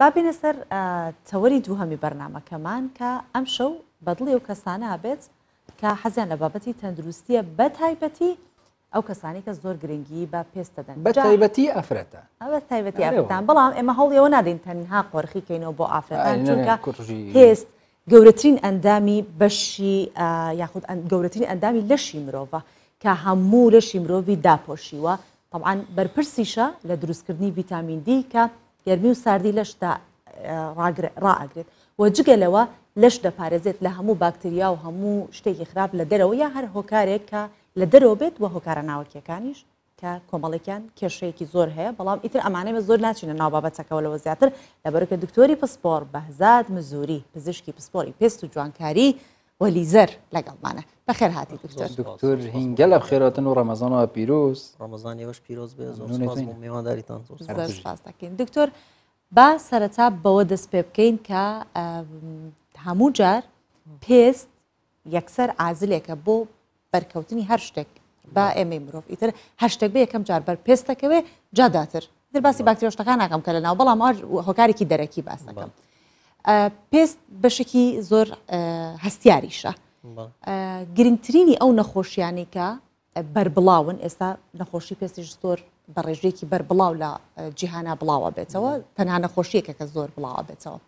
بابینە سەر تەوەری دووهەمی بەرنمەکەمان کە ئەم شەو بەدڵی ئەو کەسانە هابێت کە حەزیان لە بابەتی تەندروستیە بە تایبەتی ئەو کەسانی کە زۆر گرنگی بە پێستەدەن بە تایبەتی ئەفرەتە ئەوە تایبەتی ئەفتان بەڵام ئێمە هەڵیەوە نادەین تەنها قۆرخیکەینەوە بۆ ئافرەتان چونکە هێست گەورەترین ئەندامی بەشی یاخود گەورەترین ئەندامی لەشی مرۆڤە کە هەموو لەشی مرۆڤی داپۆشیوە طبعاان بەرپرسیشە لە دروستکردنی ڤیتامین دی کە گەرمی و ساردی لەشتا ڕاگرێت و جگەلەوە لەش دەپارێزێت لە هەموو باکتریا و هەموو شتێکی خراپ لە دەرەوە یا هەر هۆکارێک کە لە دەرەوە بێت وە هۆکارە ناوەکیەکانیش کە کۆمەڵێکیان کێشەیەکی زۆر هەیە بەڵام ئیتر ئەمانەمە زۆر ناچینە ناو بابەتەکەەوە لەوە زیاتر لەبەرکە دکتۆری پسپۆر بەهزاد مزوری پزیشکی پسپۆری پێست و جوانکاری وەلیزەر لەگەڵمانە بەخێر هاتی دکتۆر هینگە لە بخێراتن و ڕەمەزانەوە پیرۆز ڕەمەزانیەوەش پیرۆز بێ میوانداریتان زۆرپاسەکەین دکتۆر با سەرەتا بەوە دەست پێ بکەین کە هەموو جار پێست یەکسەر ئازلێکە بۆ بەرکەوتنی هەر شتێک با ئێمە مرۆڤ ئیتر هەر شتێک بێ یەکەم جار بەر پێستەکەوێ جاداتر دەرباسی باکتریۆشتەکان ناکەم کە لە ناو بەڵام هۆکارێکی دەرەکی باسەکەم پێست بەشێکی زۆر هەستیاریشە گرنگترینی ئەو نەخۆشیانی کە بربڵاون ئێستا نەخۆشی پێستیش زۆر بە ڕێژێکی بربڵاو لە جیهانە بڵاوە بێتەوە تەنها نەخۆشیەکە کە زۆر بڵاوە بێتەوە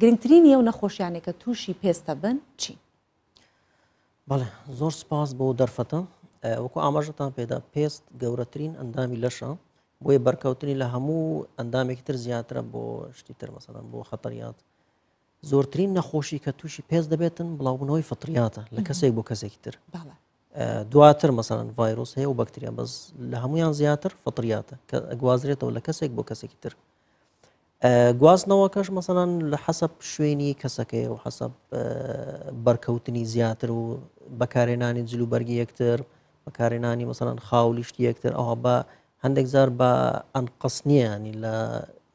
گرنگترینی ئەو نەخۆشیانێکە تووشی پێستە بن چی بەڵێ زۆر سپاس بۆ دەرفەتە وەکو ئاماژتان پێدا پێست گەورەترین ئەندامی لەشە بۆیە بەرکەوتنی لە هەموو ئەندامێکی تر زیاترە بۆ شتی تر مەسەدان بۆ خەتەریات زۆرترین نەخۆشی کە تووشی پێز دەبێتن بڵاوبوونەوەی فطریاتە لە کەسێک بۆ کەسێکی تر دواتر مەسەن ڤایرۆس هەیە و بەکتریا بەس لە هەمویان زیاتر فطریاتە کە گوازرێتەوە لە کەسێک بۆ کەسێکی تر گوازنەوە کەش مەسەەن لە حەسب شوێنی کەسەکەی و حەسب بەرکەوتنی زیاتر و بەکارێنانی جلوبەرگی یەکتر بەکارێنانی مەسەەن خاولیشتی یەکتر ئەوها بە هەندێک زار بە ئەنقەس نییەنی لە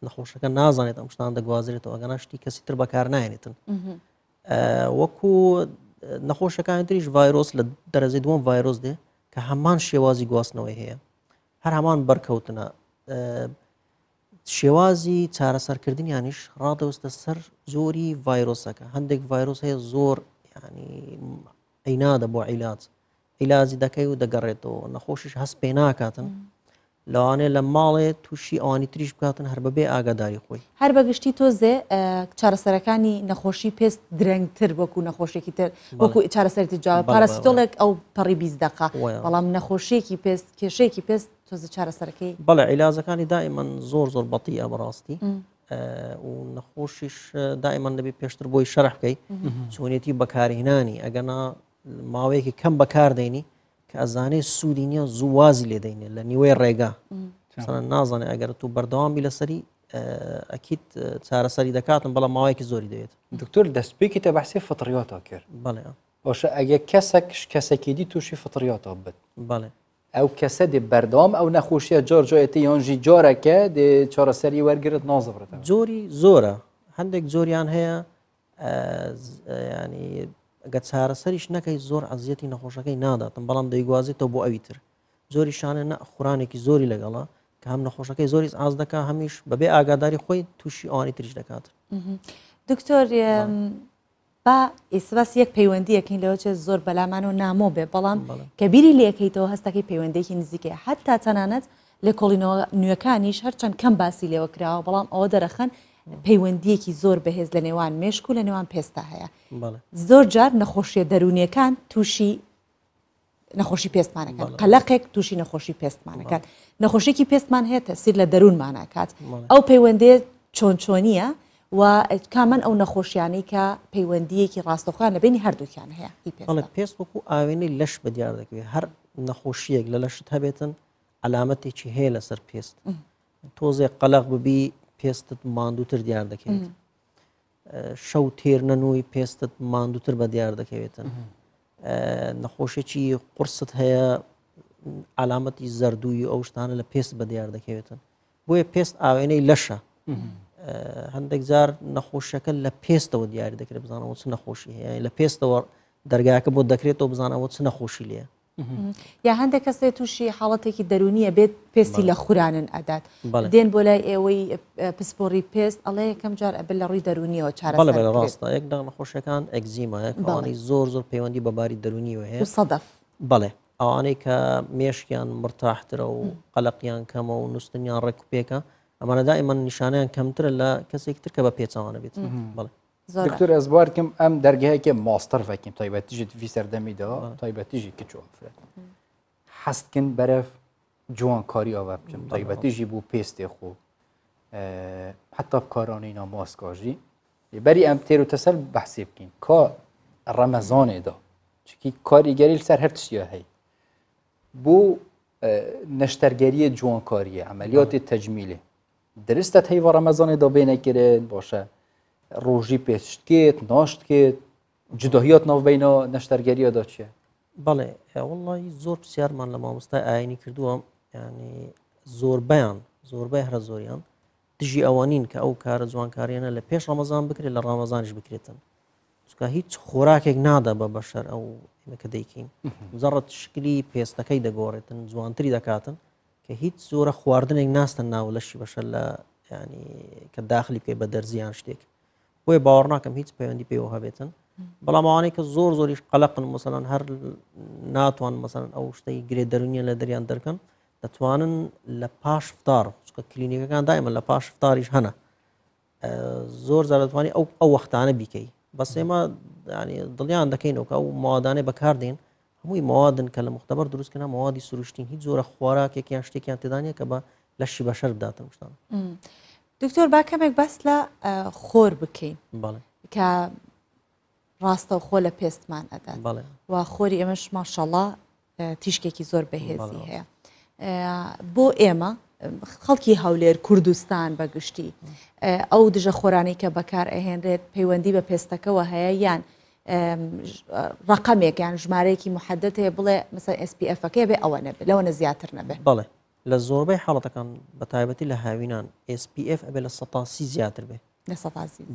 نەخۆشەکە نازانێت ئەم شتان دەگوازرێتەوە ئەگەنا شتی کەسی تر بەکار نایێتن وەکو نەخۆشەکان تریش ڤایرۆس لە دەرەزی دووەم ڤایرۆس دێ کە هەمان شێوازی گواستنەوەی هەیە هەر هەمان بەرکەوتنە شێوازی چارەسەرکردنیانیش ڕادەوەستە سەر زۆری ڤایرۆسەکە هەندێک ڤایرۆس هەیە زۆر ینی عینادە بۆ عیلات عیلازی دەکەی و دەگەڕێتەوە نەخۆشیش هەست پێ ناکاتن لەوانێ لە ماڵێ تووشی ئەوانی تریش بکاتن هەر بەبێ ئاگاداری خۆی هەر بەگشتی تۆزێ چارەسەرەکانی نەخۆشی پێست درەنگتر وەکو نەخۆشێکی تر وەکو چارەسەری جا پاراسیۆڵێک ئەو پەڕی بیست دقا بەڵام نەخۆشیێکی پێست کێشەیەکی پێست تۆزە چارەسەرەکەی بەڵێ عیلازەکانی دائیمەن زۆر زۆر بەتی ئەبڕاستی و نەخۆشیش دائیمەن دەبێت پێشتر بۆی شەرحکەی چونێتی بەکارهێنانی ئەگەنا ماوەیەکی کەم بەکاردێنی کە ئەزانێ سوودی نییە زووازی لێ دەینێ لە نیوەی ڕێگا نازانێ ئەگەر تو بەردەوامی لەسەری ئەکییت چارەسەری دەکاتم بەڵام ماوەیەکی زۆری دەوێت دکتۆر دەستپێکی تە بەحسی فتریاتە کرد بڵێ باشە ئەگە کەسێک کەسێکی دی تووشی فتریاتە بێت بڵێ ئەو کەسە دی بەردەوام ئەو نەخۆشیە جۆرجۆەتی یۆنژی جۆرەکە چارەسەری وەرگرت نازڕێت جۆری زۆرە هەندێک جۆریان هەیە ینی ئەگە چارەسەریش نەکەی زۆر ئازیەتی نەخۆشەکەی ناداتم بەڵام دەیگوازێتەوە بۆ ئەویتر زۆری شانە نە خورانێکی زۆری لەگەڵا کە هەم نەخۆشەکەی زۆری ئاز دەکا هەمیش بەبێ ئاگاداری خۆی تووشی ئەوانی تریش دەکات دکتۆر با ئیسباس یەک پەیوەندیەکەین لەوە چێ زۆر بەلامان و نامۆ بێ بەڵام کە بیری لەکەیتەوە هەستەکەی پەیوەندێکی نزیکێ حتا تەنانەت لە کۆڵینەوە نوێەکانیش هەرچەند کەم باسی لێوە کراوە بەڵام ئەوە دەرەخەن پەیوەندیەکی زۆر بەهێز لە نێوان مێشک و لە نێوان پێستا هەیە زۆر جار نەخۆشیە دەرونیەکان تووشی نەخۆشی پێستمانەکان قەلقێک تووشی نەخۆشی پێستمانەکان نەخۆشیێکی پێستمان هەیە تەسیر لە دەروونماناکات ئەو پەیوەندێ چۆن چۆنیە و کامەن ئەو نەخۆشیانەی کە پەیوەندیەکی ڕاستۆخان لە بینی هەردووکیان هەیە پێست وەکو ئاوێنەی لەش بەدیار دەکەوێت هەر نەخۆشیەک لە لەشت هەبێتن ئەلامەتێکی هەیە لەسەر پێست تۆزێک قەلق ببی پێستت ماندووتر دیار دەکەیت شەو تێر نەنووی پێستت ماندووتر بە دیار دەکەوێتن نەخۆشێکی قرست هەیە ئالامەتی زەردووی ئەو شتانە لە پێست بە دیار دەکەوێتن بۆیە پێست ئاوێنەی لەشە هەندێک جار نەخۆشەکە لە پێستەوە دیاری دەکرێت بزانەوە چ نەخۆشی هەیە لە پێستەوە دەرگاکە بۆ دەکرێتەوە بزانەوە چ نەخۆشی لێە یا هەندێک کەسێ تووشی حاڵەتێکی دەرونیە بێت پێستی لە خورانن ئەدات دێن بۆ لای ئێوەی پسپۆری پێست ئەڵێ یەکەم جار ئەبل لە ڕووی دەرونیەوە چارە ڕاستە یەک داڵ نەخۆشەکان ئەگزیمایەکانی زۆر زۆر پەیوەندی بەباری دەرونیەوە هەیە سەدەف بڵێ ئەوانەی کە مێشکیان مرتاحترە و قەلقیان کەمە و نوستنیان ڕێککوپێکە ئەمانە دائیمان نیشانیان کەمترە لە کەسێک تر کە بە پێچوانە بێت بڵێ از کم ام که ماستر زۆر تایبتی ئەس بارکەم ئەم دەرگەیەکە ماستەرفەکەم تایبەتیژی وی هست تایبەتیژی کە جوان کاری بەرەف جوانکاری ئاوە بچم تایبەتیژی پست خوب حتی حتا بکارانی ناماسکاژی بەری بری تێر رو تسل بەحسێ بکەین کا ڕەمەزانێدا چکی کاریگەری هی بو نشترگری جوان کاری، عملیات تجمیله درسته و و رمضان دا بێنەکردن باشه ڕۆژی پێشتکێت ناشتکێت جداهیات ناوبینا نەشتەرگەریە دا چیە بەڵێ وڵی زۆر پرسیارمان لە مامۆستای ئاینی کردووە ینی زۆربیان زۆربەی هەرە زۆریان دژی ئەوانین کە ئەو کارە جوانکاریانە لە پێش ڕەمەزان بکرێت لە ڕامەزانش بکرێتن چکە هیچ خۆراکێک نادا بە بەشەر ئەو ئمەکە دەیکین زەڕەت شکلی پێستەکەی دەگۆڕێتن جوانتری دەکاتن کە هیچ زۆرە خواردنێک ناستن ناو لەشی بەشە لە ینی کە داخلی پێ بە دەرزیان شتێک بۆیە باوەڕ ناکەم هیچ پەیوەندی پێوە هەبێتن بەڵاموانەی کە زۆر زۆریش قەلقن مەسەلەن هەر ناتوان مەسەن ئەو شتەی گرێ دەرونیە لە دەریان دەکەن دەتوانن لە پاش فتار چکە کلینیکەکان دایمە لە پاش فتاریش هەنا زۆر زار دەتوانانی ئەو ئەو وەختانە بیکەی بەس ئێمە دڵیان دەکەینەوە کە ئەو مادانێ بەکاردێن هەمووی موادن کە لە مختبەر دروستکەنا موادی سروشتین هیچ زۆرە خوارا کێکیان شتێکیان تێدانە کە بە لەشی بەشەر بداتن شتان دکتۆر با کەمێک بەس لە خۆر بکەین کە ڕاستە خۆ لە پێستمان ئەدەن وا خۆری ئێمەش ماشەڵا تیشکێکی زۆر بەهێزی هەیە بۆ ئێمە خەڵکی هەولێر کوردستان بەگشتی ئەو دژە خۆرانی کە بەکار ئەهێنرێت پەیوەندی بە پێستەکەەوە هەیە یان ڕقمێک یان ژمارەیەکی محەدت هەیە بڵێ مثل SPFەکە بێ ئەوە نەبێت لەوەنە زیاتر نەبێت بڵێ لە زۆربەی حاڵەتەکان بە تایبەتی لە هاوینان SPF ئەبێ لە سەسی زیاتر بێ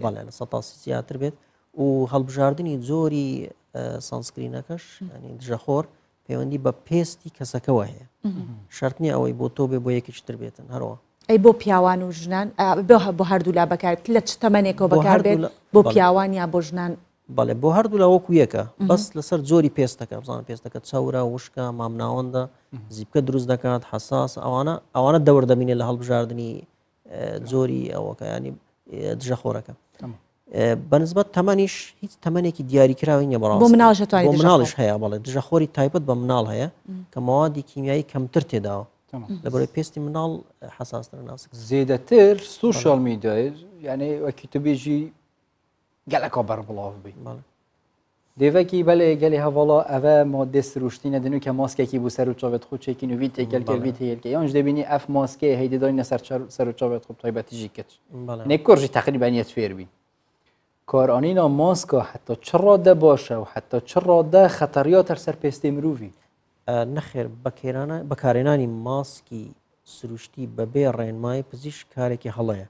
بەڵێ لە سەسی زیاتر بێت و هەڵبژاردننی زۆری سانسکرینەکەش ینی دژەخۆر پەیوەندی بە پێستی کەسەکەەوە هەیە شارتنی ئەوەی بۆ تۆ بێ بۆ یەکیشتر بێتن هەروە ئەی بۆ پیاوان و ژنان بۆ هەردوو لا بەکار لە چ تەمەنێکەوە بەکار بێت بۆ پیاوان یا بۆ ژنان بەڵێ بۆ هەردوو لە وەکو یەکە بەس لەسەر زۆری پێستەکە بزانان پێستەکە چاورە وشکە مامناوەندە زیبکە دروست دەکات حساس ئەوانە ئەوانە دەوردەمینێ لە هەڵبژاردننی زۆری ئەوەکە ینی دژەخۆرەکە بەنسبەت تەمەنیش هیچ تەمەێکی دیاریکراوی نیە بەڵام مناڵش هەیە بڵێ دژەخۆری تایبەت بە مناڵ هەیە کە مەوادی کیمیایی کەمتر تێداوە لەبەر پێستی مناڵ حساستر ناسک زێدەتر سوشال میدای یعنی وەکی تو بێژی بی بەر بڵاو بله دێوەکی ها گەلی هەواڵا ماده مادە سروشتینە دنو که ماسکێکی بوو سر و کل خودچێکی نووی کل تێلکە یانش اف ئەف هیده هەیدەدانی سەر سر و چاوێت خوب تایبەتیژی کرد نێکۆژی تقریبانیت فیر بین آنینا ماسکە حتی چرا ده باشه و حتی چرا خطریات خطریات سر سر پێستی مرۆڤی نەخێر بەکێرانە ماسکی سروشتی رین مای پزیش که هەڵەیە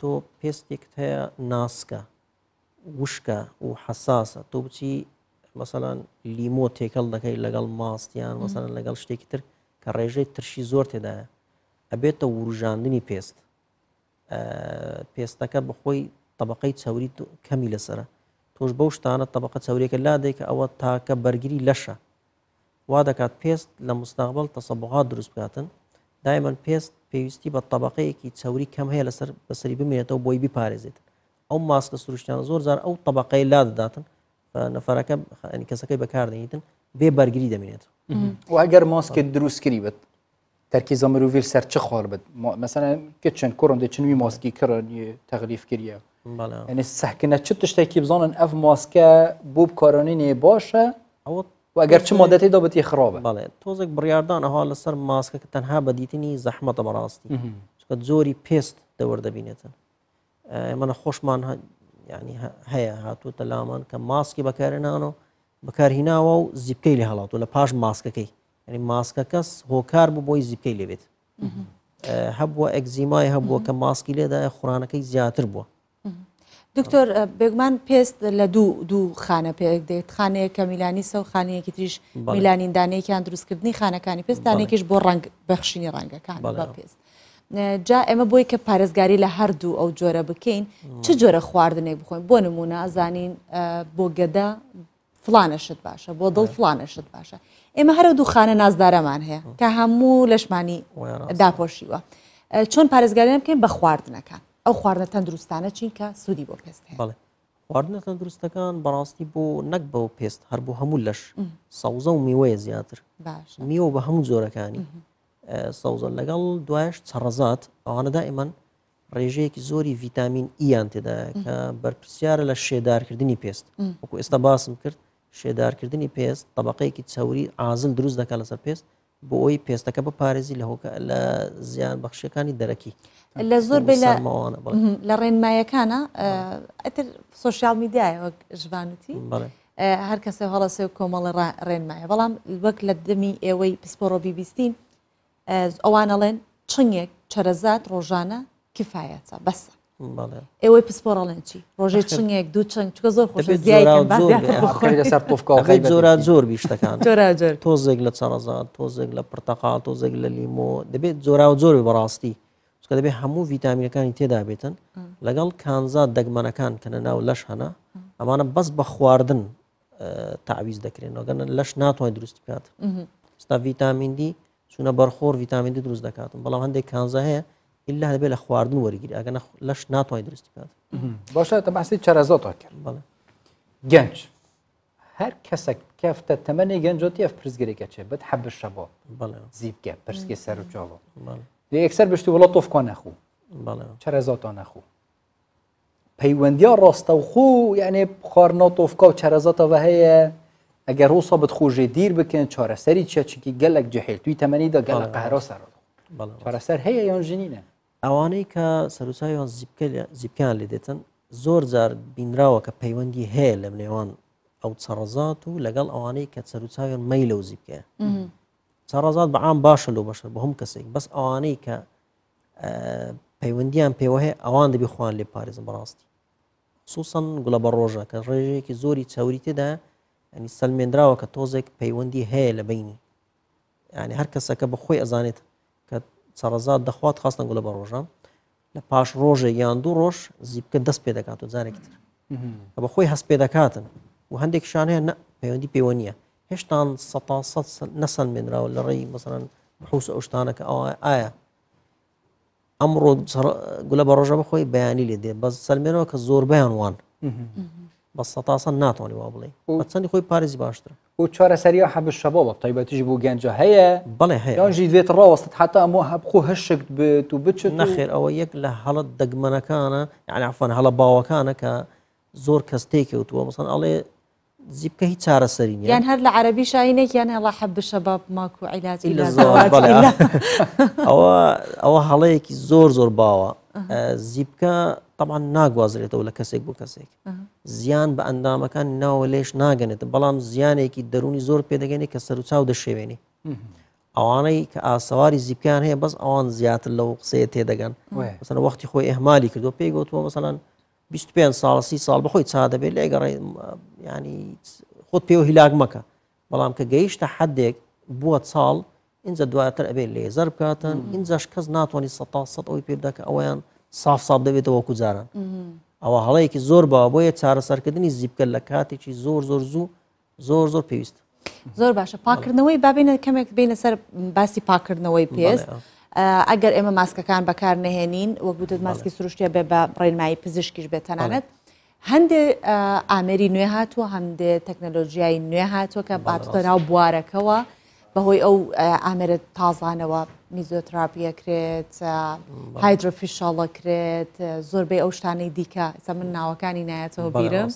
تۆ پێستێکت هەیە ناسکە وشکە و حساسە تۆ بچی مەسەلاەن لیمۆ تێکەڵ دەکەی لەگەڵ ماستیان مەسەن لەگەڵ شتێکی تر کە ڕێژەی ترشی زۆر تێدایە ئەبێتە وروژاندنی پێست پێستەکە بخۆی طبقەی چاوری کەمی لەسرە تۆش بەو شتانە طبقە چاورێکە لادێک ئەوە تاکە بەرگری لەشە وا دەکات پێست لە مستقبل تەسەبغا دروست بکاتن دایمەن پێست پێویستی بە طبقەیەکی چاوری کەم هەیە لەسەر بەسەری بمێنێتەوە بۆی بیپارێزێت ئەو ماسکە سروشتیان زۆر زار ئەو طبقەی لا دەداتن نەفەرەکە کەسەکەی بەکاردەیتن بێ بەرگری دەمێنێت ئەگەر ماسکت دروستکری بێت تەرکی زەمەرویل سەر چ خۆر بێت مەسەن کە چەند کڕم دەچنوی ماسکی کڕنی تەغلیف کردە ینی سەکنە چ تشتێکی بزانن ئەف ماسکە بۆ بکارانینێ باشە ئەوە ئەگەر چ مدەتی دەبەتی خراپە بەڵێ تۆزێک بڕاردان ئەها لەسەر ماسکە کە تەنها بەدیتنی زەحمەتە بەڕاستی چکە زۆری پێست دەوەردەبینێتن ئێمە نەخۆشمان ینی هەیە هاتووتە لامان کە ماسکی بەکارێنان و بەکارهیناوە و زیپکەی لە هەڵات و لە پاش ماسکەکەی ینی ماسکە کەس هۆکار بوو بۆی زیپکەی لێبێت هەبووە ئەگزیمای هەبووە کە ماسکی لێدای خورانەکەی زیاتر بووە دکتۆر بێگومان پێست لە دوو دوو خانە پێک دێت خانەیە کە میلانی سە و خانەیەکی تریش میلانیندانەیەکیان دروستکردنی خانەکانی پێستانێکیش بۆ ڕنگ بەخشینی ڕەنگەکان پێست. جا ئێمە بۆی کە پارێزگاری لە هەردوو ئەو جۆرە بکەین چ جۆرە خواردنێک بخۆین بۆ نمونە ئازانین بۆ گەدا فلانەشت باشە بۆ دڵ فلانەشت باشە ئێمە هەرە دووخانە نازدارەمان هەیە کە هەموو لەشمانی داپۆشیوە چۆن پارێزگاریان بکەین بە خواردنەکان ئەو خواردە تەندروستانە چینکە سوودی بۆ پێست بڵێ خواردنە تەندروستەکان بەڕاستی بۆ نەک بەو پێست هەر بۆ هەموو لەش ساوزە و میوەیە زیاتر میوە بە هەموو جۆرەکانی ساوزە لەگەڵ دوایش چڕزات ئەوانە دائیمان ڕێژەیەکی زۆری ڤیتامین ئیان e تێدایە کە بەرپسیارە لە شێدارکردنی پێست وەکو ئێستا باسم کرد شێدارکردنی پێست طبقەیەکی چاوری ئازل دروست دەکات لەسەر پێست بۆ ئەوی پێستەکە بپارێزی لە هۆکە لە زیان بەخشەکانی دەرەکی لە زۆر بێ لە ڕێنمایەکانە ئەتر سوۆسیال میدیایە وەک ژبانوتی هەر کەسە هەڵەسێ و کۆمەڵە ڕێنمایە بەڵام وەک لە دەمی ئێوەی پسپۆڕۆبی بیستین ئەوانەڵێن چنگێک چەرەزات ڕۆژانە کفایەتە بەسە ئێوەی پسپۆڕڵێن چی ڕۆژەی چنگێک دوو چنگ چکە زۆر لەسەر قوفکەڵی زۆرا زۆر بیشتەکان تۆزێک لە چەرەزات تۆزێک لە پرتەقا تۆزێک لە لیمۆ دەبێت زۆرا و زۆر بەڕاستی چکە دەبێت هەموو ڤیتامینەکانی تێدا بێتن لەگەڵ کانزا دەگمەنەکان کە ناو لەش هەنا ئەمانە بەس بە خواردن تعویز دەکرێنەوەگەن لەش ناتوانای دروست بکات ستا ڤیتامین دی چونە بەرخۆر ڤیتامین دی دروست دەکاتم بەڵام هەندێک کانزا هەیە الا به خواردن وریگیری اگر نخ لش نتوانی درست کرد باشه تا چرازات چرزات کرد بله گنج هر کسک کفته تمنی گنجاتی اف که چه بد حب شبا بله زیب که پرسکی سر و چاوا بله دی اکثر بشتی ولا توف نخو بله چرزات نخو پیوندی راست و خو یعنی خارنا توفکا و چرزات و هی اگر روسا بد خو دیر بکن چاره سری چه چکی گلک جهل توی تمنی دا گلک بله. قهرا سر بله چاره سر هی یا جنینه ئەوانەی کە سەرساویان زیبکان لێ دێتن زۆر جار بینراوە کە پەیوەندی هەیە لە نێوان ئەو چڕزات و لەگەڵ ئەوانەی کە سەرچاویان مەی لەو زیبکە چڕزات بەعام باشە لەو بەشر بە هەم کەسێک بەس ئەوانەی کە پەیوەندیان پێوەهەیە ئەوان دەبی خوان لێ پارێزم بەڕاستی سوسن گوڵە بە ڕۆژە کە ڕێژەیەکی زۆری چاوری تێدا ئەنی سەلمێنراوە کە تۆزێک پەیوەندی هەیە لە بینی ینی هەر کەسەکە بە خۆی ئەزانێت سەرزاد دەخوات خاستن گوڵە بە ڕۆژان لە پاش ڕۆژێک یان دوو ڕۆژ زیبکە دەست پێ دەکات و جارێکتر بە خۆی هەست پێ دەکاتن و هەندێک شانەیە پەیوەندی پەیوە نیە هێشتان نەسەن مێنراوە لە ڕێی مەسەرەن حوس ئەوشتانەکە ئەو ئایا ئەمڕۆ گوڵە بە ڕۆژە بەخۆی بەیانی لێ دێ بە سەلمێنەوە کە زۆربیان وان بە سەتاسە ناتوانانی وا بڵێ چەندی خۆی پارێزی باشتر و چوارە سەری هەبش شەبە بە تایبەتیش بوو گەنجە هەیە بڵێ هەیەژی دوێت ڕاوەست حتا ئەمە هەبخۆ هەشت بێت و بچ نەخێر ئەوە یەک لە هەڵت دەگمەنەکانە یعنیفان هەڵە باوەکانە کە زۆر کەس تێکوتوە بەسن ئەڵێ زیبکە هیچ چارە سەرین یان هەر لە عربی شاینێک یان هەڵە حەب شەباب ماکو عیلاجی ئەوە ئەوە هەڵەیەکی زۆر زۆر باوە زیبکە طبعاان ناگوازرێتەوە لە کەسێک بۆ کەسێک زیان بە ئەندامەکان ناوە لێش ناگەنێت بەڵام زیانێکی دەرونی زۆر پێدەگەنی کە سەر و چاو دەشێوێنی ئەوانەی کە ئاسەواری زیبکان هەیە بەس ئەوان زیاتر لەو قسەیە تێدەگەن مەسەر وەختی خۆی ئەهمالی کردو پێی گوتووە مەسەلاەن 25 ساڵ سی ساڵ بخۆی چا دەبێت لە گەڕی ینی خۆت پێوە هیلاک مەکە بەڵام کە گەیشتە حدێک بووە ساڵ اینجا دواتر ئەبێت لێزەر بکاتن اینجاش کەس ناتوانانی سە سە ئەوی پێ بدەکە ئەویان ساف ساف دەبێتەوە وەکو جاران ئەوە هەڵەیەکی زۆر باوە بۆیە چارەسەرکردنی زیبکە لە کاتێکی زۆر زۆر زوو زۆر زۆر پێویست زۆر باشە پاکردنەوەی بابینە کەمێک بینە سەر باسی پاکردنەوەی پێست. ئەگەر ئێمە ماسکەکان بەکار نەهێنین وەکووتت ماسکی سروشتە بێ بە ڕێنمایی پزیشکیش بێتەنانەت هەندێک ئامێری نوێ هاتووە هەندێ تەکنەلۆژیایی نوێ هاتووە کە باتتەراو بوارەکەەوە بەهۆی ئەو ئامرە تازانەوە میزۆتراپیە کرێت هایدرۆفیشاڵە کرێت زۆربەی ئەو شتانەی دیکە ئستا من ناوەکانی نایەتەوە بیرم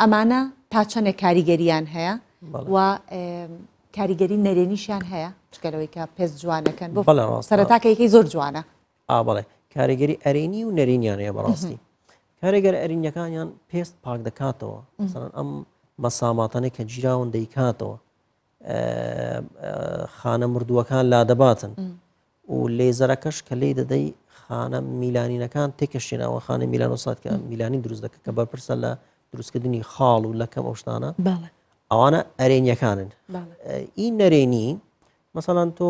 ئەمانە تا چەندێک کاریگەریان هەیە و کاریگەری نەرێنیشیان هەیە چکەلەوەی کە پێست جوانەکەن بۆ سەرتاکەیەکی زۆر جوانە ئابڵێ کاریگەری ئەرێنی و نەرێنیان هەیە بەڕاستی کاریگەر ئەرینیەکانیان پێست پاک دەکاتەوە ئەم مەساماتانە کە جیراون دەیکاتەوە خانە مردووەکان لا دەباتن و لێزەرەکەش کە لی دەدەی خانە میلانینەکان تێکەشتێنەوە خانە میلان و سادکە میلانی دروست دەکە کە بەرپرسە لە دروستکردنی خاڵ و لەکەم ئەوشتانە ئەوانە ئەرێنیەکانن ئی نەرێنی مەسەڵان تۆ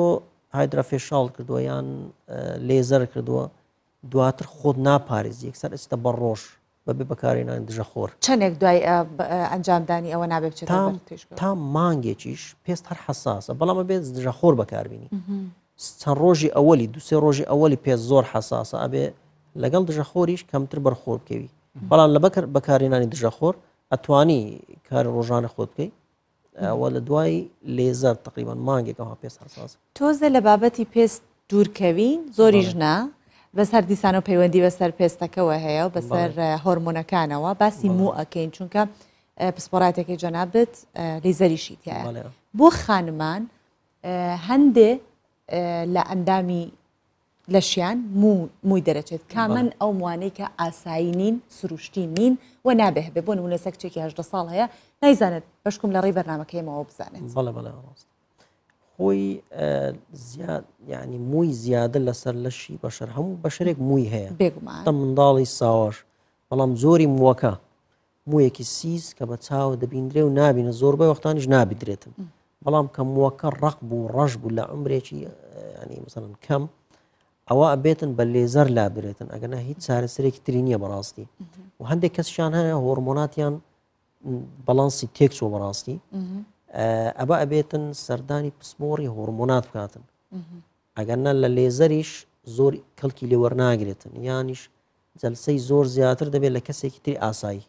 هایدرا فێشال کردووە یان لێزەر کردووە دواتر خۆت ناپارێزی یەکسەر ئێستا بەڕۆژ بەبێ بەکارێنان دژەخۆر چەندێک دوای ئەنجامدانی ئەوە نابێت تا مانگێکیش پێست هەر حساسە بەڵامە بێت دژەخۆر بەکاربیی چەند ڕۆژی ئەوەلی دوسێ ڕۆژی ئەوەلی پێ زۆر حساسە ئەبێ لەگەڵ دژەخۆریش کەمتر بەرخۆر بکەوی بەڵام لە بەکرد بەکارێنانی دژەخۆر ئەتوانی کار ڕۆژانە خۆت بکەی ئەوە لە دوای لێزەر تقریبان مانگێکەوە پێست حساس تۆزە لە بابەتی پێست دوورکەوین زۆریژنا بەس هەر دیسان و پەیوەندی بەسەر پێستەکەەوە هەیە و بەسەر هۆرمۆنەکانەوە باسی مو ئەکەین چونکە پسپۆراتێکی جەنابێت لێزەریشی تایە بۆ خانمان هەندێ لە ئەندامی لەشیان مووی دەرەچێت کامەن ئەو موانەی کە ئاسایی نین سروشتی نین و نابێ بێ بۆ نمونە سەکچێکی هەشدە ساڵ هەیە نایزانێت بەشکم لە ڕێی بەرنمەکەیمەوە بزانێت بەڵێ بەڵێ ڕاست خۆی زیاد یعنی مووی زیادە لەسەر لەشی بەشەر هەموو بەشرێک مووی هەیە تا منداڵی ساواش بەڵام زۆری مووەکە مویەکی سیز کە بە چاوە دەبیندرێ و نابینە زۆربەی وەختانیش نابیدرێتم بەڵام کە مووەکە ڕق بوو ڕەش بوو لە عمرێکی ینی مثلن کەم ئەوە ئەبێتن بە لێزەر لابرێتن ئەگەنە هیچ چارەسەرێکی تری نییە بەڕاستی و هەندێک کەسشان هەیە هۆرمۆناتیان بەڵانسی تێکچۆ بەڕاستی ئەبا ئەبێتن سەردانی پسمۆری هۆرمۆنات بکاتن ئەگەرنا لە لێزەریش زۆر کەلکی لێوەرناگرێتن یانیش جلسەی زۆر زیاتر دەبێت لە کەسێکی تری ئاسایی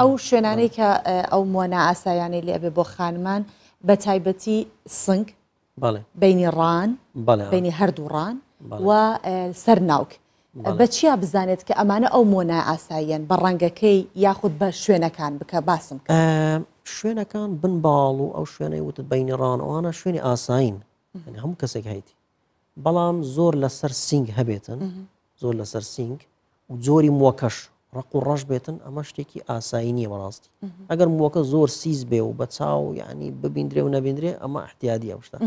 ئەو شوێنانەی کە ئەو مۆنا ئاسایانی لێ ئەبێ بۆ خانمان بە تایبەتی سنگ بینی ڕان بینی هەردوو ڕان و سەر ناوک بە چیا بزانێت کە ئەمانە ئەو مۆنا ئاساییان بە ڕەنگەکەی یاخود بە شوێنەکان بکە باسم شوێنەکان بن باڵ و ئەو شوێنەی وتت بینیڕان ئەوانە شوێنی ئاساین هەموو کەسێک هەیتی بەڵام زۆر لەسەر سنگ هەبێتن زۆر لەسەر سنگ و زۆری موەکەش ڕق و ڕەش بێتن ئەمە شتێکی ئاسایی نیە بەڕاستی ئەگەر موەکە زۆر سیز بێ و بە چاو یعنی ببیندرێ و نەبیندرێ ئەمە احتیادی ئەو شتا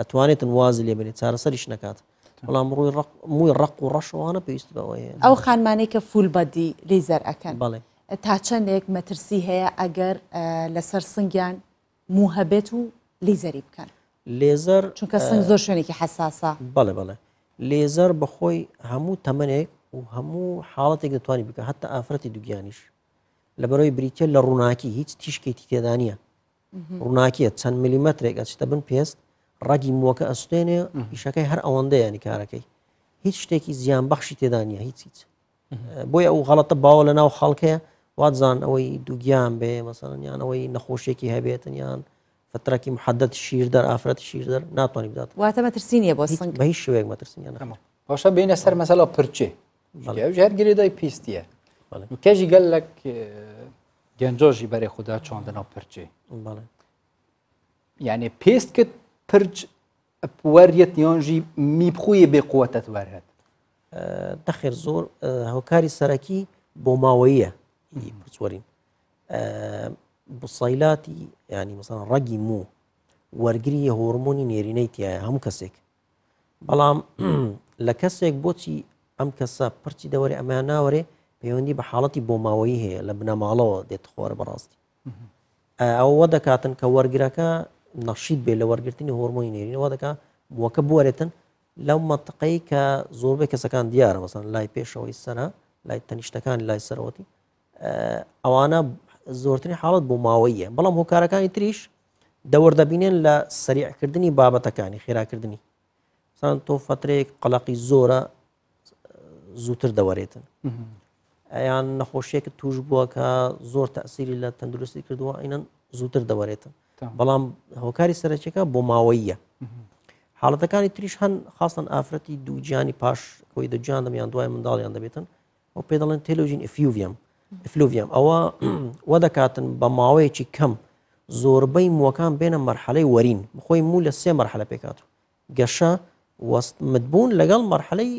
ئەتوانێتن وازی لێ بێنێت چارەسەریش نکات بەڵام ڕووی مووی ڕق و ڕەشوانە پێویست بەوەیە ئەو خانمانەی کە فول بەدی لێزەر ئەەکەن بڵێ تا چەندێک مەترسی هەیە ئەگەر لەسەر سنگیان مو هەبێت و لیزەری بکەن لێزەر چونکە سنگ زۆر شوێنێکی حساسە بڵێ بڵێ لێزەر بەخۆی هەموو تەمەنێک و هەموو حاڵەتێک دەتوانانی بکە هەتا ئافرەتی دوگیانیش لە بەرەوەی بریتە لە ڕووناکی هیچ تیشکێتی تێدانە ڕووناکیە چەند میلیمەترێک ئەچتە بن پێست ڕگی مووەکە ئەستێنێ ئیشەکەی هەر ئەوەندەیانی کارەکەی هیچ شتێکی زیان بەخشی تێدانە هیچ هیچ بۆیە ئەو غەڵەتە باوە لە ناو خەڵکەیە واتزان ئەوەی دووگیان بێ مەسەن یان ئەوەی نەخۆشێکی هەبێتن یان فترەکی محەدت شیر دەر ئافرەت شیر دەر ناتوانانی بدات واتە مەترسینە بۆ سنگ بە هیچ شوێک مەترسینیان باشە بینە سەر مەسەلا پرچێ هەرگرێدای پیسە کەژی گەلک گەنجۆژی بەرێ خوددا چۆندنا پرچێ یعنی پێست کرد پرج وەریەت یۆنژی میبخۆیە بێقوەتت وەرهێت تەخیر زۆر هۆکاری سەرەکی بۆ ماوەیە پرچوەرین بسەیلاتی ینی مەسان ڕەگی مو وەرگری هۆرمۆنی نێرینەی تایە هەموو کەسێک بەڵام لە کەسێک بۆچی ئەم کەسە پرچی دەوەری ئەمان ناوەێ پەیوەندی بە حاڵەتی بۆ ماوەی هەیە لە بنەماڵەوە دێت خۆرە بەڕاستی ئەوە دەکاتن کە وەرگرەکە نەشید بێ لە وەرگرتنی هۆرمۆنی نێرینەوە دەکە وەکە بوارێتن لەو منتقەی کە زۆربەی کەسەکان دیارە مەسان لای پێشەوەی سەنا لای تەنیشتەکان لای سەرەوەتی ئەوانە زۆرترین حاڵت بۆ ماوەیە بەڵام هۆکارەکانی تریش دەوەردەبینێن لە سریعکردنی بابەتەکانی خێراکردنی سان تۆ فترێک قەلقی زۆرە زووتر دەوەرێتن ئەیان نەخۆشیەکە توش بووە کە زۆر تەسیری لە تەندروستی کردووە عینەن زووتر دەوەرێتن بەڵام هۆکاری سەرچەکە بۆ ماوەیە حاڵەتەکانی تریش هەن خاستن ئافرەتی دووجیانی پاش کۆی دەجان دەمیان دوای منداڵیان دەبێتن ئەو پێ دەڵێن تەلۆژین ئەفیوڤیم فلوڤیم ئەوە وە دەکاتن بە ماوەیەکی کەم زۆربەی موەکان بێنە مەرحەلەی وەرین بخۆی مو لە سێ مەرحەلە پێکات گەشە مدبوون لەگەڵ مەرحەلەی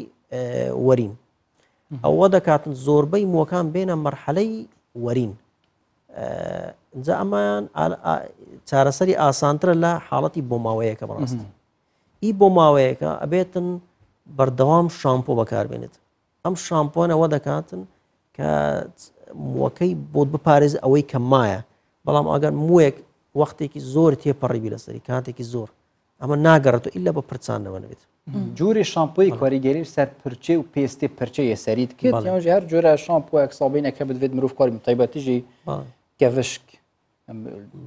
وەرین ئەوە دەکاتن زۆربەی موەکان بێنە مەرحەلەی وەرین جا ئەمایان چارەسەری ئاسانترە لە حاڵەتی بۆ ماوەیەەکە بەڕاستی ئی بۆ ماوەیەەکە ئەبێتن بەردەوام شامپۆ بەکاربێنێت ئەم شامپۆنەوە دەکاتن کە موەکەی بۆت بپارێز ئەوەی کە مایە بەڵام ئەگەر مویەک وەختێکی زۆر تێپەڕیبی لەسەری کاتێکی زۆر ئەمە ناگەڕێت و ئللا بە پرچانەوە نەبێت جووری شامپۆی کاریگەری سەر پرچێ و پێستی پرچە یەسەریت کرد هەر جۆرە شامپۆ ئەکسابینەکە بدوێت مرۆڤ کاری تایبەتیژی kevişk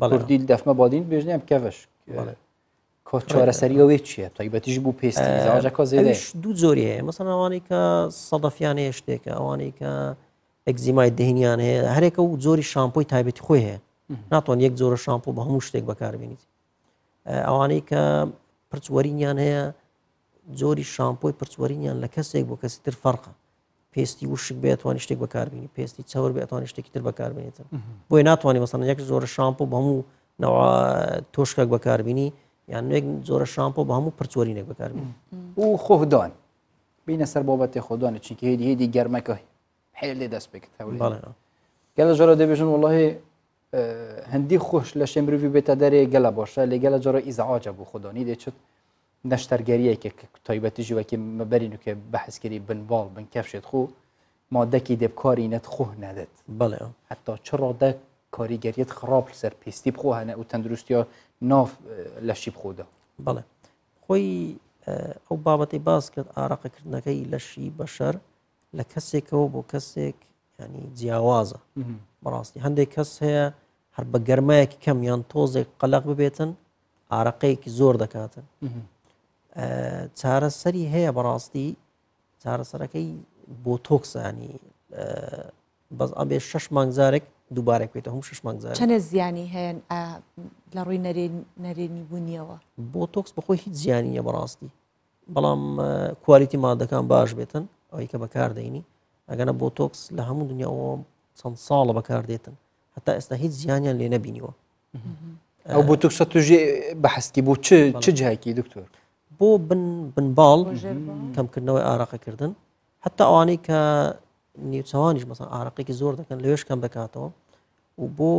Kurdî defme badîn bêjne em kevişk çareseriya wê çi ye taybetî ji bû pêstî zê du zorî heye mesela ewanî ke sedefiyan heye tiştêke ewanî ke egzîmayê dihiniyan heye hereke û zorî şampoy taybetî xê heye ناتوان یەک زۆرە شامپۆ بە هەموو شتێک بەکاربیێنیت ئەوانەی کە پرچوەرینیان هەیە زۆری شامپۆی پرچوەرینیان لە کەسێک بۆ کەسی تر فەرقە پێستی بینی شک بێتوانانی شتێک بەکاربیێنی پێستی چاور بێتوانانی شتێکی تر بەکاربێنێت بۆی ناتوانانی مەسان یەک زۆرە شامپۆ بە هەموو تۆشکێک بەکاربیێنی یان نوێک زۆرە شامپۆ بە هەموو او بەکاربیێن و خۆدان بینە سەر بابەتی خۆدانە چینکە هێدی هێدی گەرمەکە حێ لێ دەست پێکت گەلە ژۆرە دەبێژن وڵی هەندی خۆش لە شێمروی بێتە دەرێ گەلە باشە لەگەلە جۆرە ئیزعاجە بوو خۆدانی دەچێت نەشتەرگەریەکە کە تایبەتیژی وەکی مەبەرین وکە بەحسکری بنباڵ بن کەفشێت خو مادەکی دەبکاری نەت خۆ نەدەت بڵێ حتا چڕۆدە کاریگەریت خراپ سەر پێستی بخۆ هەنە و تەندروستیا ناف لەشی بخۆدا بڵێ خۆی ئەو بابەتی باز کرد ئاراقەکردنەکەی لەشی بەشەر لە کەسێکەوە بۆ کەسێک ینی جیاوازە بەڕاستی هەندێک کەس هەیە هەر بە گەرمایەکی کەم یان تۆزێک قەلق ببێتن ئارەقەیەکی زۆر دەکاتن چارەسەری هەیە بەڕاستی چارەسەرەکەی بۆ تۆکسانی بەس ئەبێ شش مانگزارێک دووبارێک بێتە هەم شش مانگزار چەنە زیانی هەیە لە ڕووی نەرێنی بوونیەوە بۆ تۆکس بەخۆی هیچ زیانیە بەڕاستی بەڵام کوالیتی مادەکان باش بێتن ئەوەی کە بەکاردەینی ئەگەنە بۆ تۆکس لە هەموو دنیاەوە چەند ساڵە بەکاردێتن هەتا ئێستا هیچ زیانیان لێ نەبینیوە ئەو بۆ تۆکسە توژێ بە حستی بۆ چ جاکی دکتۆر بۆ بنباڵ کەمکردنەوەی ئاراقەکردن حتا ئەوانەی کە نیوچوانیش مەسان ئاراقێکی زۆر دەکەن لەێش کەم بکاتەوە و بۆ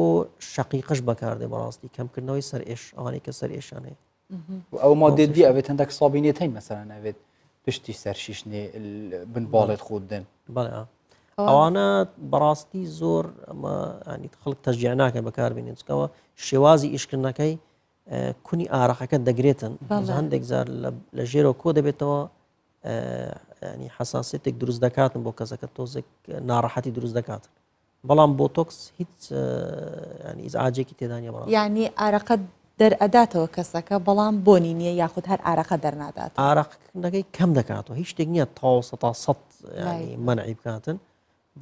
شەقیقش بەکاردێ بەڕاستی کەمکردنەوەی سەر ئێش ئەوانەی کە سەر ئێشانەیە ئەو مادێدی ئەوێت هەندێک سابینێتەی مەسەران ئەوێت پشتی سەرشیشنێ بنباڵێت خودن ئەوانە بەڕاستی زۆر ئەمە ینی خەڵک تەژیانناکە بەکاربیێنێتکەوە شێوازی ئیشکردنەکەی کونی ئاراقەکە دەگرێتن هەندێک زار لە ژێرەوە کۆ دەبێتەوە ینی حساسێتێک دروست دەکاتن بۆ کەسەکە تۆزێک ناڕەحەتی دروست دەکاتن بەڵام بۆ تۆکس هیچ ینی ئاجێکی تێدانە بڵام ینی ئارەقە دەرئداتەوە کەسەکە بەڵام بۆنی نییە یاخود هەر ئارەقە دەرنادات ئاراقەکەی کەم دەکاتەوە هیچ شتێک نییە تا سە منعی بکاتن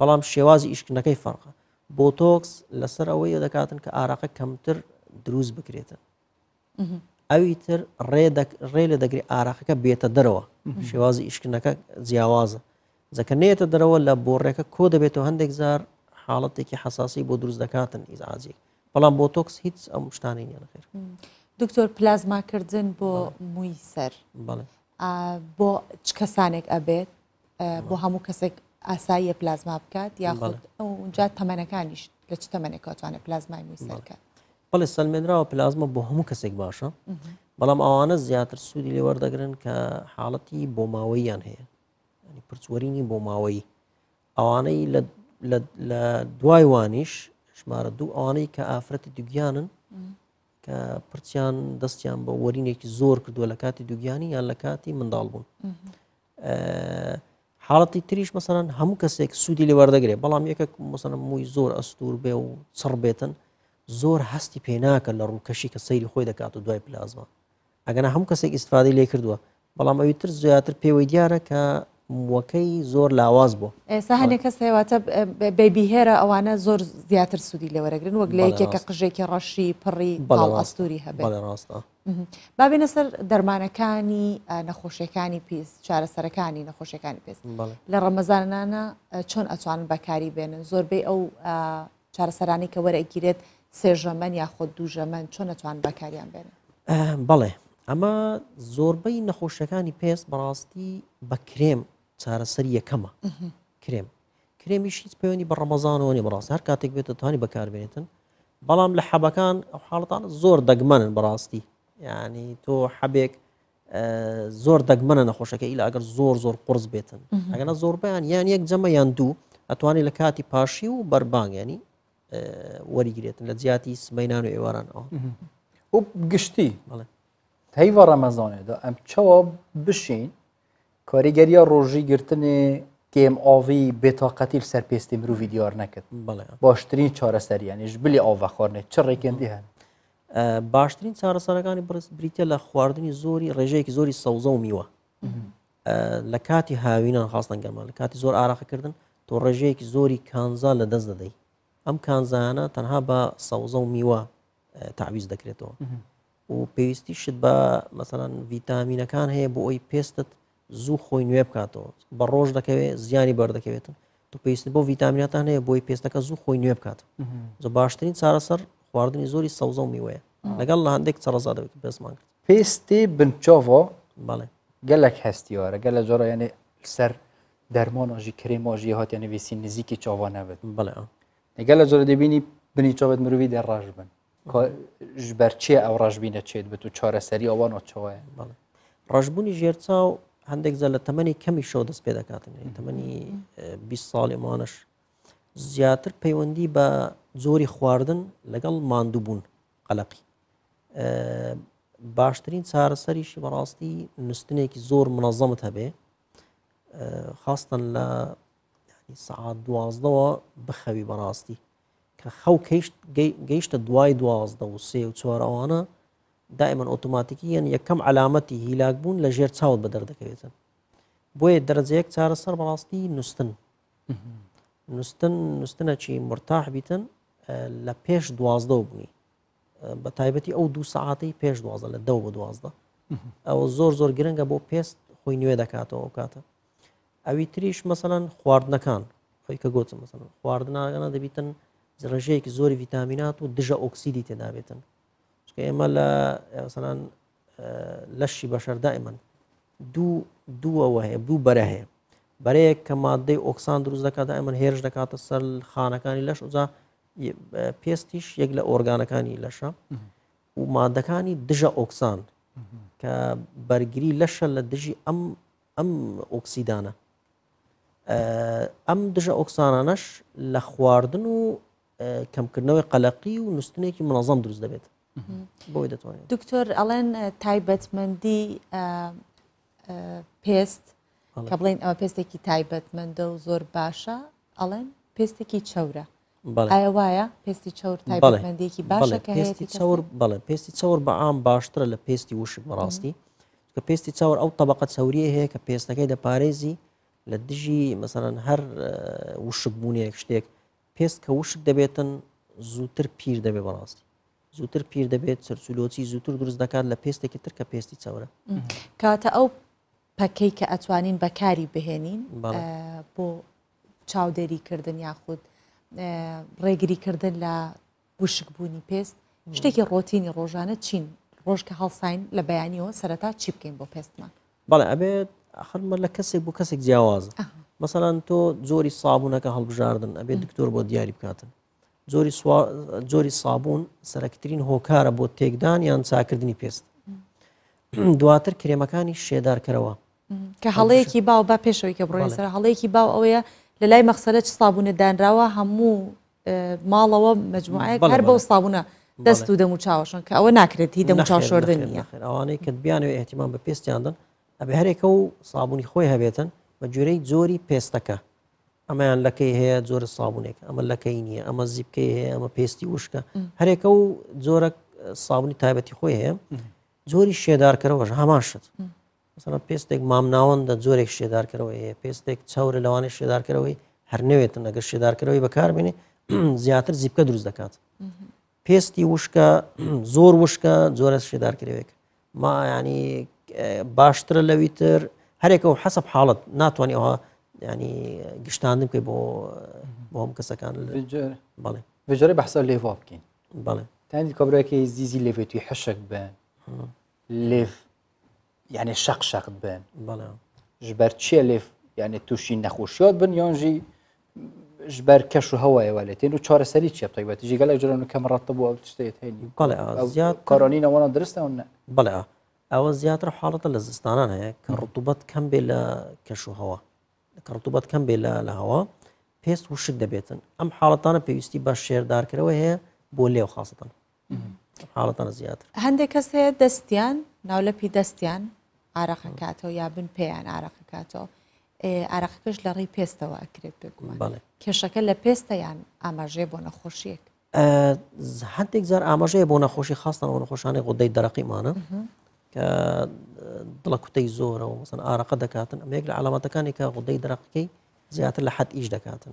بەڵام شێوازی ئیشکنەکەی فەرقە بۆ تۆکس لەسەر ئەوەی دەکاتن کە ئاراقە کەمتر دروست بکرێتن ئەوی تر ڕێ لە دەگری ئاراخەکە بێتە دەرەوە شێوازی ئیشکنەکە جیاوازە زەکە نێتە دەرەوە لە بۆڕێکە کۆ دەبێتەوە هەندێک زار حاڵەتێکی حساسی بۆ دروست دەکاتن ئیزعازی بەڵام بۆ تۆکس هیچ ئەم شتانی نیە لەخێر دکتۆر پلازماکردن بۆ مووی سەر بۆ چ کەسانێک ئەبێت بۆ هەموو کەسێک ئاساییە پلازما بکات یاخود ئەوجا تەمەنەکانیش لە چ تەمەێک کاتوانە پلازمای مووی سەرکات بڵێ سلمێنراوە پلازمە بۆ هەموو کەسێک باشە بەڵام ئەوانە زیاتر سوودی لێ وەردەگرن کە حاڵەتی بۆ ماوەیان هەیە پرچوەرینی بۆ ماوەی ئەوانەی لە دوای وانیش ژمارە دوو ئەوانەی کە ئافرەتی دوگیانن کە پرچیان دەستیان بە وەرینێکی زۆر کردووە لە کاتی دوگیانی یان لە کاتی منداڵ بوون حاڵەتی تریش مەسەران هەموو کەسێک سوودی لێ وەردەگرێت بەڵام یەکە مەسەرم مووی زۆر ئەستور بێ و چڕ بێتن زۆر هەستی پێناکە لە ڕووکەشی کە سەیری خۆی دەکات و دوای پلازما ئەگەنا هەم کەسێک ئیسفادی لێ کردووە بەڵام ئەوی تر زیاتر پێوەی دیارە کە موەکەی زۆر لاواز بوو ئێستا هەنێک کەس هێواتە بێبیهێرە ئەوانە زۆر زیاتر سوودی لێوەرەگرن وەک لە یەکێکە قژێکی ڕەشی پڕی بەڵاستوری هەبێت ڕاستە بابێنە سەر دەرمانەکانی نەخۆشیەکانی پیس چارەسەرەکانی نەخۆشیەکانی پێست لە ڕەمەزانانە چۆن ئەچوان بەکاری بێنن زۆربەی ئەو چارەسەرانی کە وەرەگیرێت سێژەمەند یاخود دوژەمەند چۆن نەتوان بەکاریان بێنە بەڵێ ئەمە زۆربەی نەخۆشەکانی پێست بەڕاستی بە کرێم چارەسەری یەکەمە کرێم کرێمیش هیچ پەیوەنی بە ڕەمەزانەوە نیە بەڕاست هەر کاتێک بێتە توانی بەکاربێنێتن بەڵام لە حەبەکان ئەو حاڵتان زۆر دەگمەنن بەڕاستی ینی تۆ حەبێک زۆر دەگمەنە نەخۆشەکە ئیلا ئەگەر زۆر زۆر قرس بێتن ئەگەنە زۆربیان یان یەک جەمە یان دوو ئەتوانانی لە کاتی پاشی و بەربانگیانی وەریگرێتن لە جیاتی سمەینان و ئێوارانەوە و گشتی هەیوە ڕەمەزانێدا ئەم چاوە بشین کاریگەریە ڕۆژی گرتنی گێم ئاوی بێتاقەتیل سەرپێستی مرۆڤ دیار نەکرد باشترین چارەسەریانیش بلی ئاوە خواردنێ چ ڕێکێندی هەن باشترین چارەسەرەکانی برس بریتە لە خواردنی زۆری ڕێژەیەکی زۆری سەوزە و میوە لە کاتی هاوینان خاستن گەمە لە کاتی زۆر ئاراخەکردن تۆ ڕێژەیەکی زۆری کانزا لە دەست دەدەی ئەم کانزانە تەنها بە سەوزە و میوە تعویز دەکرێتەوە و پێویستی شت بە مەسەەن ڤیتامینەکان هەیە بۆ ئەوی پێستت زوو خۆی نوێ بکاتەوە بە ڕۆژ دەکەوێت زیانی بەردەکەوێتن تو پێویستی بۆ ڤیتامیناتان هەیە بۆی پێستەکە زوو خۆی نوێ بکات زۆ باشترین چارەسەر خواردنی زۆری سەوزە و میوەیە لەگەڵ لە هەندێک چڕزا دەوێت بەسمان کرد پێستی بنچۆڤۆ بەڵێ گەلک هەستیوارە گەل لە جۆرە یعنی سەر دەرمۆنۆژی کرێمۆژی هاتیانە ویسی نزیکی چاوانە بێت بڵێ لەگەل لە زۆر دەبینی بنی چۆبێت مروی دەڕژ بن ژبەرچیە ئەو ڕژبینە چێت بێت و چۆرەسەری ئەوان چۆیە ڕژبوونی ژێرچاو هەندێک زە لە تەمەنی کەمی شەو دەست پێ دەکاتن تەمەنی 20 ساڵێمانش زیاتر پەیوەندی بە زۆری خواردن لەگەڵ ماندوو بوون قەلقی باشترین چارەسەریشی بەڕاستی نوستنێکی زۆر منەظەمت هەبێ خاستن لە سعات دوازدەوە بخەوی بەڕاستی کە خەو گەیشتە دوای دوازدە و سێ و چوار ئەوانە دائمەن ئۆتوماتیکی یەن یەکەم علامەتی هیلاک بوون لە ژێر چاوت بە دەردەکەوێتن بۆیە دەرەجەیەک چارە سەر بەڕاستی نووسن نووسن نووسنە چی مرتاح بیتن لە پێش دوازدە و بوونی بە تایبەتی ئەو دوو سعاتی پێش دوازدە لە دە بە دوازدە ئەوە زۆر زۆر گرنگە بۆ پێست خۆی نوێ دەکاتەوە ئەو کاتە ئەوی تریش مەسەەن خواردنەکان ئەوی کە گۆچم مەسەن خواردناگەنە دەبیتن ڕژەیەکی زۆری ڤیتامینات و دژە ئۆکسیدی تێدابێتن چکە ئێمە لە سەان لەشی بەشەردا ئێمن دوو دووەوە هەیە دوو بەرە هەیە بەرەیەک کە مادەی ئۆکسان دروست دەکات ئەمن هێرش دەکاتە سەر خانەکانی لەش وزا پێستیش یەک لە ئۆرگانەکانی لەشە و مادەکانی دژە ئۆکسان کە بەرگری لەشە لە دژی ئەم ئەم ئۆکسیدانە ئەم دژە ئۆکسانانەش لە خواردن و کەمکردنەوەی قەلەقی و نوستنێکی منەظەم دروست دەبێت بۆی دەتوانێت دکتۆر ئەڵێن تایبەتمەندی پێست کە بڵین ئەوە پێستێکی تایبەتمەندە و زۆر باشە ئەڵێن پێستێکی چەورە ئایا وایە پێستی چور تایبەتمەندێکی باشە بڵێ پێستی چور بە ئام باشترە لە پێستی وشک بەڕاستی کە پێستی چاور ئەو طبقەت چوریە هەیە کە پێستەکەی دەپارێزی لە دژی مەسەرەن هەر وشک بوونیەک شتێک پێست کە وشک دەبێتن زووتر پیر دەبێ بەڕاستی زووتر پیر دەبێت سەرسولۆچی زووتر دروست دەکات لە پێستێکی تر کە پێستی چاورە کاتە ئەو پەکەی کە ئەتوانین بەکاری بهێنین بۆ چاودێریکردن یاخود ڕێگریکردن لە وشک بوونی پێست شتێکی ڕۆتینی ڕۆژانە چین ڕۆژ کە هەڵساین لە بەیانیەوە سەرەتا چی بکەین بۆ پێستمان بەڵێ ئەبێت ئەخرمە لە کەسێک بۆ کەسێک جیاوازە مەسەلاەن تۆ زۆری سابوونەکە هەڵبژاردن ئەبێ دکتۆر بۆ دیاری بکاتن زۆری زۆری سابوون سەرەکترین هۆکارە بۆ تێکدان یان چاکردنی پێست دواتر کرێمەکانی شێدارکەرەوە کە هەڵەیەکی باو با پێشەوەی کە بڕۆی سەر هەڵەیەکی باو ئەوەیە لە لای مەخسەلە چ سابوونە دانراوە هەموو ماڵەوە مجموعایە هەر بەو سابوونە دەست و دەمو چاوەشن کە ئەوە ناکرێت هی دەمو چاو شۆردن نیە ئەوانەی کە بیانەوە احتیمان بە پێستیاندن ئەبێ هەرێکە و سابوونی خۆی هەبێتن بە جوێرەی زۆری پێستەکە ئەمەیان لەکەی هەیە زۆر سابوونێک ئەمە لەکەی نییە ئەمە زیبکەی هەیە ئەمە پێستی وشکە هەرێکە و زۆرە سابوونی تایبەتی خۆی هەیە زۆری شێدارکەەوەش هەماشت مثلا پێستێک مامناوەندە زۆرێک شێدارکەەوە هەیە پێستێک چاورە لەوانێ شێدارکەەوەی هەر نوێتن ئەگەر شێدارکەەوەی بەکاربێنێ زیاتر زیبکە دروست دەکات پێستی وشکە زۆر وشکە زۆرە شێدارکرێک ما ینی باشتر لويتر هر يكو حسب حالة ناتواني اوها يعني قشتان دمكي بو بو هم كسا كان فجر بالي فجر بحسر ليفا بكين بالي تاني كبرا كي زيزي ليفا توي حشك بان ليف يعني شق شق بان بالي جبر تشي ليف يعني توشي نخوشيات بن يانجي جبر كشو هوا يا ولدين وشار سريت شاب طيب تجي قال لك جرى انه كم او تشتيت هيني قال اه زياد كورونينا وانا درستها ولا بلا آه. ئەوە زیاتر حاڵەتە لە زستانان هەیە کە ڕتوبەت کەم بێ لە کەشوهەوە کە ڕتوبەت کەم بێ لە لە هەوا پێست وشک دەبێتن ئەم حاڵەتانە پێویستی بە شێردارکردەوە هەیە بۆ لێو خاستن حاڵەتانە زیاتر هەندێک کەس هەیە دەستیان ناولەپی دەستیان ئارەخکاتەوە یا بن پێیان ئارەخکاتەوە ئارەخەکەش لە ڕێی پێستەوە ئەکرێت بگومان کێشەکە لە پێستەیان ئاماژێ بۆ نەخۆشیەک هەندێک زار ئاماژەیە بۆ نەخۆشی خاستن و نەخۆشانی غدەی دەرەقیمانە کە دڵە کوتەی زۆرەوە مەسن ئارەقە دەکاتن ئەمەیەک لە علاماتەکانی کە غودەی دەرەقەکەی زیاتر لە حەت ئیش دەکاتن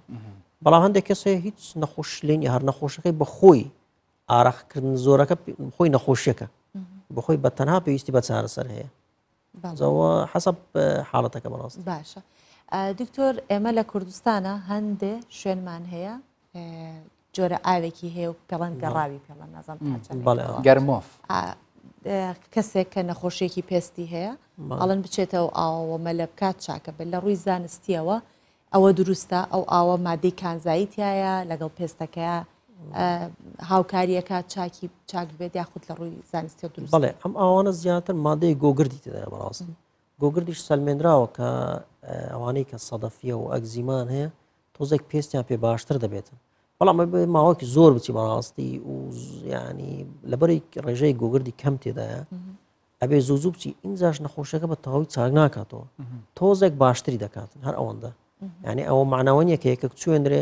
بەڵام هەندێک کەسێ هیچ نەخۆش لێنی هەر نەخۆشەکەی بەخۆی ئاراخکردن زۆرەکە خۆی نەخۆشیەکە بخۆی بە تەنها پێویستی بە چارەسەر هەیە حەسب حاڵەتەکە بەڕاست باشە دکتۆر ئێمە لە کوردستانە هەندێ شوێنمان هەیە جۆرە ئاوێکی هەیە و پێڵەن گەڕاوی پێڵەن نازم گەرمۆف کەسێک کە نەخۆشیێکی پێستی هەیە ئەڵەن بچێتەوە ئاوەوە مەلە بکات چاکە بێت لە ڕووی زانستیەوە ئەوە دروستە ئەو ئاوە مادەی کانزاییتیایە لەگەڵ پێستەکەیە هاوکاریەکە چاکی چاک بێت یاخود لە ڕووی زانستی دروست بڵێ ئەم ئەوانە زیاتر مادەی گۆگردی تدا بەڕاستی گۆگردیش سەلمێنراوە کە ئەوانەی کە سەدەفیە و ئەگزیمان هەیە تۆزێک پێستیان پێ باشتر دەبێتن بەڵام ماوەکی زۆر بچی بەڕاستی و ینی لەبەری ڕێژەی گۆگردی کەم تێدایە ئەبێ زوو زوو بچی ئینجاش نەخۆشەکە بە تەواوی چاک ناکاتەوە تۆزێک باشتری دەکاتن هەر ئەوەندە ینی ئەوە معناوەنیەکە یەکە چێنرێ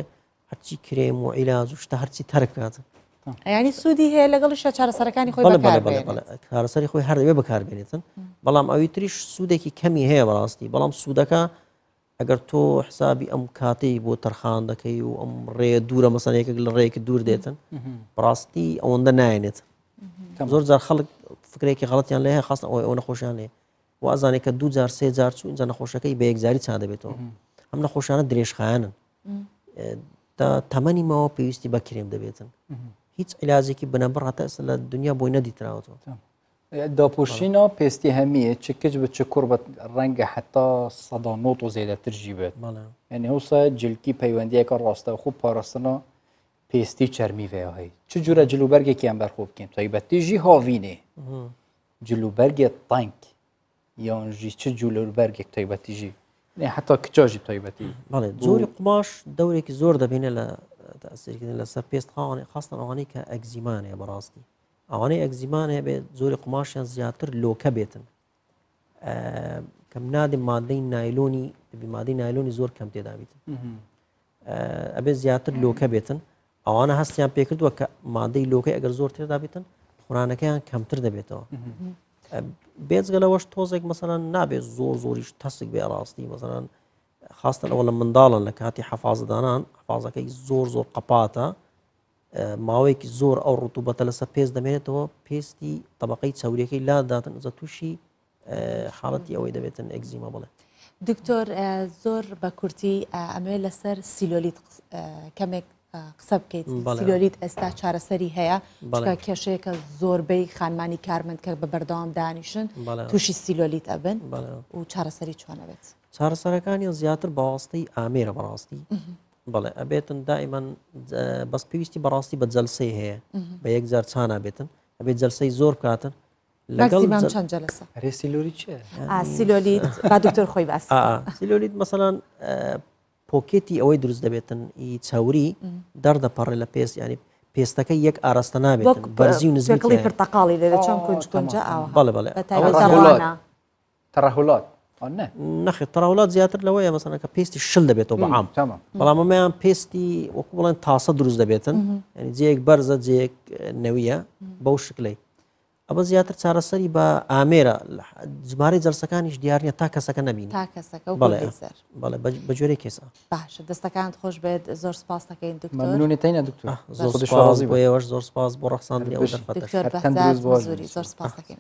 هەرچی کرێم و عیلاز و شتە هەرچی تەرکاتن ینی سوودی هەیە لەگەڵ شە چارەسەرەکانی خۆی کارەسەری خۆی هەردەوێ بەکاربێنێتن بەڵام ئەوی تریش سوودێکی کەمی هەیە بەڕاستی بەڵام سوودەکە ئەگەر تۆ حسابی ئەم کاتەی بۆ تەرخان دەکەی و ئەم ڕێ دوورە مەسەنەیەکە لە ڕێک دوور دێتن ڕاستی ئەوەندە نایەنێت زۆر جار خەڵک فکرێکی غڵەتیان لێ خاص ئەوەی ئەو نەخۆشیان لێ وازانێک کە دو جار سێ جار چوو اینجا نەخۆشەکەی بە یەکزاری چا دەبێتەوە ئەم نەخۆشانە درێژخایانن تا تەمەنی ماوە پێویستی بە کرێم دەبێتن هیچ عیلازێکی بنەبڕ هەتە لە دنیا بۆی نەدیتراوەەوە داپۆشینە پستی چه چکچ به چه کور بە رنگ حتا صدا نوت و زێدەتر تر بێت بله. یعنی هەوسا جلکی راسته خوب ڕاستە خو پاراستنە چرمی چەرمی وێ هەیە که جورە برخوب بەرخۆ بکەین جی ژی هاوینێ جلوبەرگێ تانک یا ژی چ نه حتی یعنی حتا کچژی ماله. زور قماش دەورێکی زور دەبینە لە لسر پیست خانه خاستن که که اگزیمانه بەڕاستی ئەوانەی ئەگزیمانە بێت زۆری قماشیان زیاتر لۆکە بێتن کەم نادی مادەی نایلۆنی بیمادەی نایلۆنی زۆر کەم تێدابیتن ئەبێ زیاتر لۆکە بێتن ئەوانە هەستیان پێکردووە کە مادەی لۆکەی ئەگەر زۆر تێدابێتن خورانەکەیان کەمتر دەبێتەوە بێزگەلەوەش تۆزێک مەسەەن نابێت زۆر زۆریش تەسێک بێ ڕاستی مەسەەن خاستن ئەوە لە منداڵن لە کاتی حەفاازدانان حفاازەکەی زۆر زۆر قەپاتە ماوەیەکی زۆر ئەو ڕوتوبەتە لەسەر پێست دەمێنێتەوە پێستی طبقەی چاورەکەی لا داتن زە تووشی حاڵەتی ئەوەی دەبێتن ئەگزیمە بڵێ دکتۆر زۆر بە کورتی ئەمێ لەسەر سیلۆلیت کەمێک قسە بکەیت سیلۆلیت ئێستا چارەسەری هەیە کێشەیەکە زۆربەی خانمانی کارمند کە بە بەردەوام دانیشن تووشی سیلۆلیت ئەبن و چارەسەری چۆنەبێت چارەسەرەکانی زیاتر بەڕاستی ئامێرە بەڕاستی بڵێ ئەبێتن دائیمان بەس پێویستی بەڕاستی بە جەلسی هەیە بە یەک جار چانە بێتن ئەبێت جەلسی زۆر کاتن سیلۆلیت با دکتۆر خۆی باس سیلۆلیت مەسەلاان پۆکێتی ئەوەی دروست دەبێتن ئی چاوری دەردەپەڕێ لە پێست ینی پێستەکە یەک ئاراستە نابێت بەرزی و نزیکڵی پرتەقاڵی لێ چۆن کوچ بڵێ بڵێ تەڕەهولات نەخێت تەراولات زیاتر لەوەیە مەسەن کە پێستی شل دەبێتەوە بەعام بەڵام ئەمەیان پێستی وەکو بڵێن تاسە دروست دەبێتن ینی جەیەک بەرزە جەیەک نەویە بەو شکلەی ئەمە زیاتر چارەسەری بە ئامێرە جبارەی جەرسەکانیش دیار نیە تا کەسەکە نبین بەڵێ بەجۆرە کێسە باش دەستەکانت خۆش بێت زۆر سپاس دەکەین دکتۆرونێتەنە دکتۆر زۆر سپاس بۆ ڕخسان زۆر سپاس دەکەین